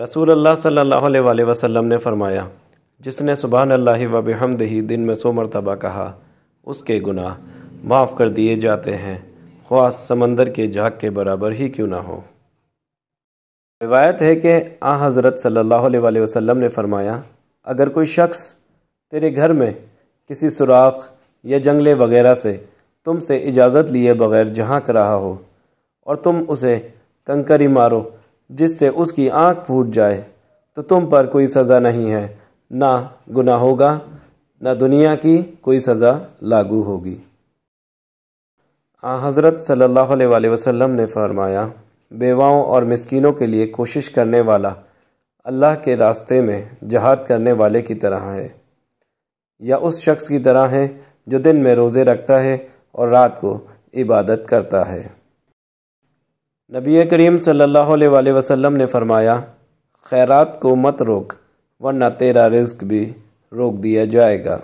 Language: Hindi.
रसूल अल्लाह सल्लल्लाहु अलैहि वसल्लम ने फरमाया जिसने सुबह अल्लाह व बेहमदही दिन में सो मरतबा कहा उसके गुनाह माफ़ कर दिए जाते हैं ख्वास समंदर के झाग के बराबर ही क्यों ना हो रिवायत है कि आ हज़रत सल्लल्लाहु अलैहि वसल्लम ने फरमाया अगर कोई शख्स तेरे घर में किसी सुराख या जंगले वगैरह से तुमसे इजाज़त लिए बगैर जहाँ कर रहा हो और तुम उसे कंकरी मारो जिससे उसकी आँख फूट जाए तो तुम पर कोई सज़ा नहीं है ना गुना होगा ना दुनिया की कोई सज़ा लागू होगी आ हज़रत सल्लल्लाहु अलैहि वसल्लम ने फरमाया बेवाओं और मिसकीनों के लिए कोशिश करने वाला अल्लाह के रास्ते में जहाद करने वाले की तरह है या उस शख्स की तरह है जो दिन में रोज़े रखता है और रात को इबादत करता है नबी करीम सल्लल्लाहु अलैहि वसल्लम ने फरमाया खैरात को मत रोक वरना तेरा रिस्क भी रोक दिया जाएगा